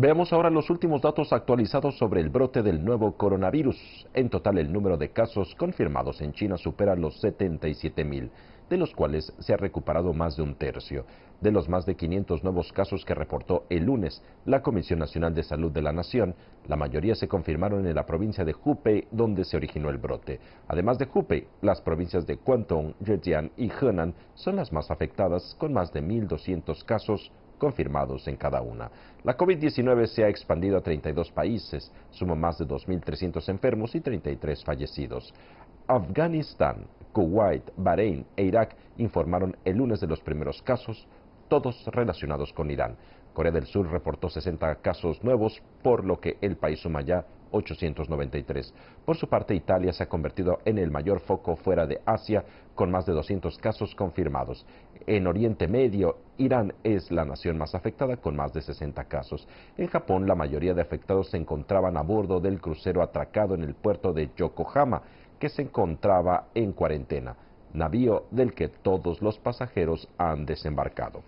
Veamos ahora los últimos datos actualizados sobre el brote del nuevo coronavirus. En total, el número de casos confirmados en China supera los 77 mil de los cuales se ha recuperado más de un tercio. De los más de 500 nuevos casos que reportó el lunes la Comisión Nacional de Salud de la Nación, la mayoría se confirmaron en la provincia de Hubei, donde se originó el brote. Además de Hubei, las provincias de Guangdong, Zhejiang y Henan son las más afectadas, con más de 1.200 casos confirmados en cada una. La COVID-19 se ha expandido a 32 países, suma más de 2.300 enfermos y 33 fallecidos. Afganistán Kuwait, Bahrein e Irak informaron el lunes de los primeros casos, todos relacionados con Irán. Corea del Sur reportó 60 casos nuevos, por lo que el país suma ya 893. Por su parte, Italia se ha convertido en el mayor foco fuera de Asia, con más de 200 casos confirmados. En Oriente Medio, Irán es la nación más afectada, con más de 60 casos. En Japón, la mayoría de afectados se encontraban a bordo del crucero atracado en el puerto de Yokohama que se encontraba en cuarentena, navío del que todos los pasajeros han desembarcado.